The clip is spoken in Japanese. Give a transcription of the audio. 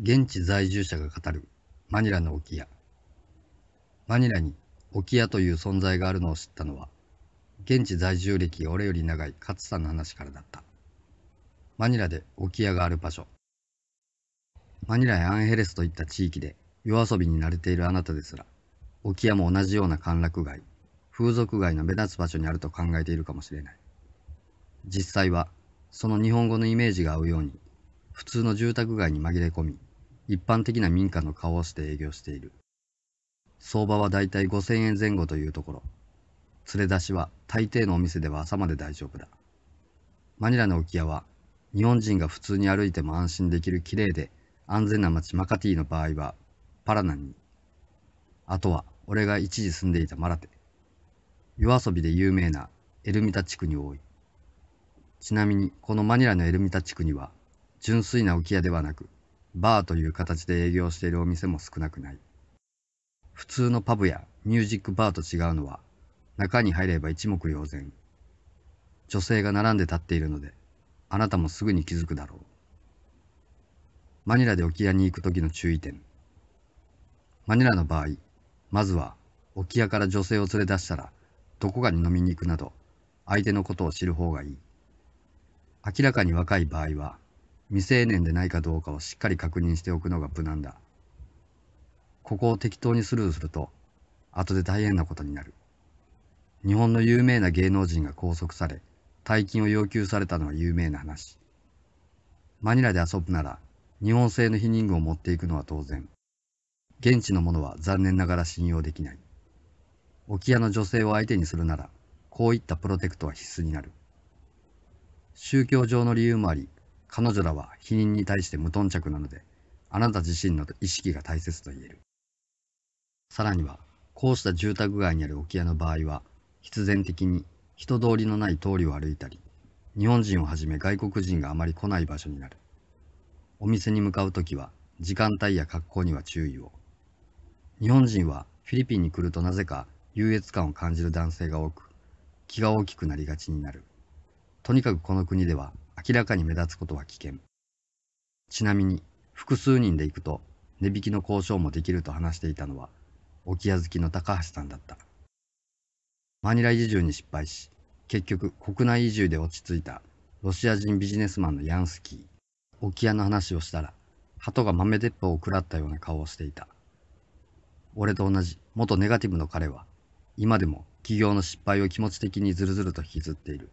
現地在住者が語るマニラの沖屋。マニラに沖屋という存在があるのを知ったのは、現地在住歴が俺より長い勝さんの話からだった。マニラで沖屋がある場所。マニラやアンヘレスといった地域で夜遊びに慣れているあなたですら、沖屋も同じような歓楽街、風俗街の目立つ場所にあると考えているかもしれない。実際は、その日本語のイメージが合うように、普通の住宅街に紛れ込み、一般的な民家の顔をして営業している。相場はだいたい5000円前後というところ。連れ出しは大抵のお店では朝まで大丈夫だ。マニラの沖屋は日本人が普通に歩いても安心できる綺麗で安全な街マカティの場合はパラナに。あとは俺が一時住んでいたマラテ。夜遊びで有名なエルミタ地区に多い。ちなみにこのマニラのエルミタ地区には純粋な沖屋ではなくバーという形で営業しているお店も少なくない。普通のパブやミュージックバーと違うのは、中に入れば一目瞭然。女性が並んで立っているので、あなたもすぐに気づくだろう。マニラで沖屋に行く時の注意点。マニラの場合、まずは沖屋から女性を連れ出したら、どこかに飲みに行くなど、相手のことを知る方がいい。明らかに若い場合は、未成年でないかどうかをしっかり確認しておくのが無難だ。ここを適当にスルーすると、後で大変なことになる。日本の有名な芸能人が拘束され、大金を要求されたのは有名な話。マニラで遊ぶなら、日本製の避妊具を持っていくのは当然。現地のものは残念ながら信用できない。沖屋の女性を相手にするなら、こういったプロテクトは必須になる。宗教上の理由もあり、彼女らは否認に対して無頓着なので、あなた自身の意識が大切と言える。さらには、こうした住宅街にある置屋の場合は、必然的に人通りのない通りを歩いたり、日本人をはじめ外国人があまり来ない場所になる。お店に向かうときは、時間帯や格好には注意を。日本人はフィリピンに来るとなぜか優越感を感じる男性が多く、気が大きくなりがちになる。とにかくこの国では明らかに目立つことは危険。ちなみに、複数人で行くと、値引きの交渉もできると話していたのは、沖屋好きの高橋さんだった。マニラ移住に失敗し、結局国内移住で落ち着いたロシア人ビジネスマンのヤンスキー、沖屋の話をしたら、鳩が豆鉄砲を食らったような顔をしていた。俺と同じ元ネガティブの彼は、今でも企業の失敗を気持ち的にずるずると引きずっている。